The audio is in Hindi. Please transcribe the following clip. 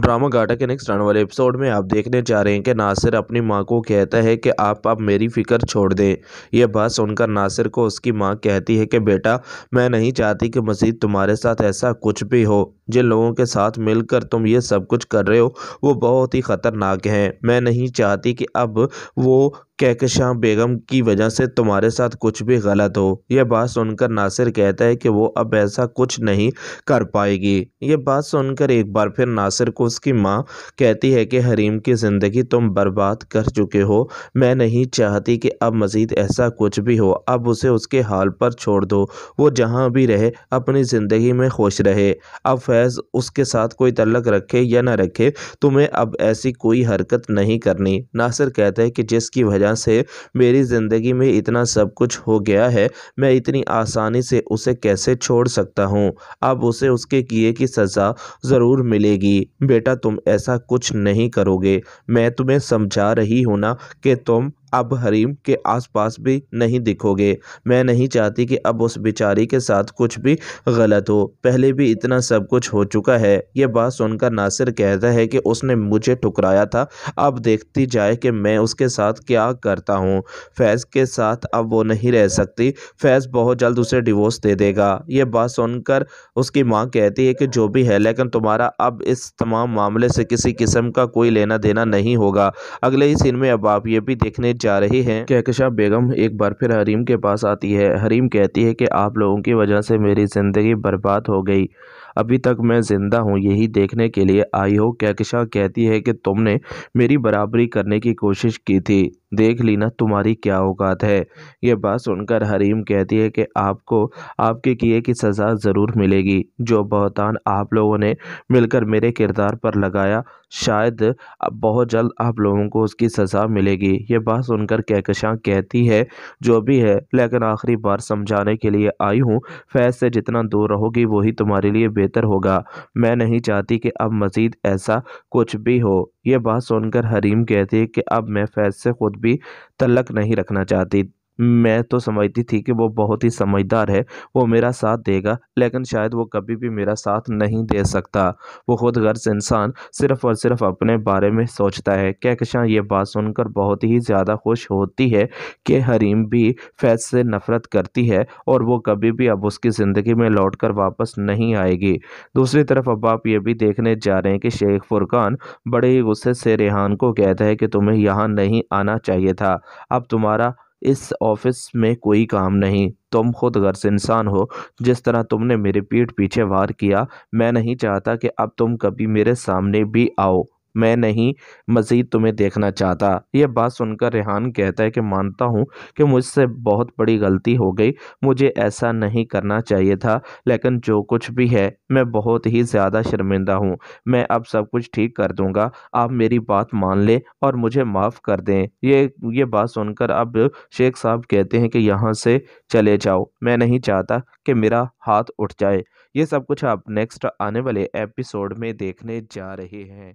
ड्रामा गाटा के नेक्स्ट आने वाले एपिसोड में आप देखने जा रहे हैं कि नासिर अपनी माँ को कहता है कि आप अब मेरी फ़िक्र छोड़ दें यह बात सुनकर नासिर को उसकी माँ कहती है कि बेटा मैं नहीं चाहती कि मजीद तुम्हारे साथ ऐसा कुछ भी हो जिन लोगों के साथ मिलकर तुम ये सब कुछ कर रहे हो वो बहुत ही ख़तरनाक हैं मैं नहीं चाहती कि अब वो कहकशां बेगम की वजह से तुम्हारे साथ कुछ भी गलत हो यह बात सुनकर नासिर कहता है कि वो अब ऐसा कुछ नहीं कर पाएगी यह बात सुनकर एक बार फिर नासिर को उसकी माँ कहती है कि हरीम की ज़िंदगी तुम बर्बाद कर चुके हो मैं नहीं चाहती कि अब मज़ीद ऐसा कुछ भी हो अब उसे उसके हाल पर छोड़ दो वो जहाँ भी रहे अपनी ज़िंदगी में खुश रहे अब फैज़ उसके साथ कोई तलक रखे या ना रखे तुम्हें अब ऐसी कोई हरकत नहीं करनी नासिर कहता है कि जिसकी वजह वजह से मेरी ज़िंदगी में इतना सब कुछ हो गया है मैं इतनी आसानी से उसे कैसे छोड़ सकता हूँ अब उसे उसके किए की सज़ा ज़रूर मिलेगी बेटा तुम ऐसा कुछ नहीं करोगे मैं तुम्हें समझा रही हूँ ना कि तुम अब हरीम के आसपास भी नहीं दिखोगे मैं नहीं चाहती कि अब उस बेचारी के साथ कुछ भी गलत हो पहले भी इतना सब कुछ हो चुका है यह बात सुनकर नासिर कहता है कि उसने मुझे ठुकराया था अब देखती जाए कि मैं उसके साथ क्या करता हूँ फैज़ के साथ अब वो नहीं रह सकती फैज़ बहुत जल्द उसे डिवोर्स दे देगा यह बात सुनकर उसकी माँ कहती है कि जो भी है लेकिन तुम्हारा अब इस तमाम मामले से किसी किस्म का कोई लेना देना नहीं होगा अगले ही सीन में अब आप ये भी देखने जा रही है कहकशा बेगम एक बार फिर हरीम के पास आती है हरीम कहती है कि आप लोगों की वजह से मेरी ज़िंदगी बर्बाद हो गई अभी तक मैं ज़िंदा हूँ यही देखने के लिए आई हो कैकशा कहती है कि तुमने मेरी बराबरी करने की कोशिश की थी देख ली ना तुम्हारी क्या औकात है यह बात सुनकर हरीम कहती है कि आपको आपके किए की सज़ा ज़रूर मिलेगी जो बहुतान आप लोगों ने मिलकर मेरे किरदार पर लगाया शायद अब बहुत जल्द आप लोगों को उसकी सज़ा मिलेगी ये बात सुनकर कहकशां कहती है जो भी है लेकिन आखिरी बार समझाने के लिए आई हूँ फैज से जितना दूर रहोगी वही तुम्हारे लिए बेहतर होगा मैं नहीं चाहती कि अब मज़ीद ऐसा कुछ भी हो यह बात सुनकर हरीम कहती है कि अब मैं फैज़ से ख़ुद भी तलक नहीं रखना चाहती मैं तो समझती थी कि वो बहुत ही समझदार है वो मेरा साथ देगा लेकिन शायद वो कभी भी मेरा साथ नहीं दे सकता वो खुद गर्ज इंसान सिर्फ़ और सिर्फ अपने बारे में सोचता है कहकशां ये बात सुनकर बहुत ही ज़्यादा खुश होती है कि हरीम भी फैज से नफ़रत करती है और वो कभी भी अब उसकी ज़िंदगी में लौट कर वापस नहीं आएगी दूसरी तरफ अब आप ये भी देखने जा रहे हैं कि शेख फुरकान बड़े ही गुस्से से रेहान को कहता है कि तुम्हें यहाँ नहीं आना चाहिए था अब तुम्हारा इस ऑफिस में कोई काम नहीं तुम खुद गर्ज इंसान हो जिस तरह तुमने मेरे पीठ पीछे वार किया मैं नहीं चाहता कि अब तुम कभी मेरे सामने भी आओ मैं नहीं मज़ीद तुम्हें देखना चाहता यह बात सुनकर रेहान कहता है कि मानता हूँ कि मुझसे बहुत बड़ी गलती हो गई मुझे ऐसा नहीं करना चाहिए था लेकिन जो कुछ भी है मैं बहुत ही ज़्यादा शर्मिंदा हूँ मैं अब सब कुछ ठीक कर दूँगा आप मेरी बात मान लें और मुझे माफ़ कर दें ये ये बात सुनकर अब शेख साहब कहते हैं कि यहाँ से चले जाओ मैं नहीं चाहता कि मेरा हाथ उठ जाए ये सब कुछ आप नेक्स्ट आने वाले एपिसोड में देखने जा रहे हैं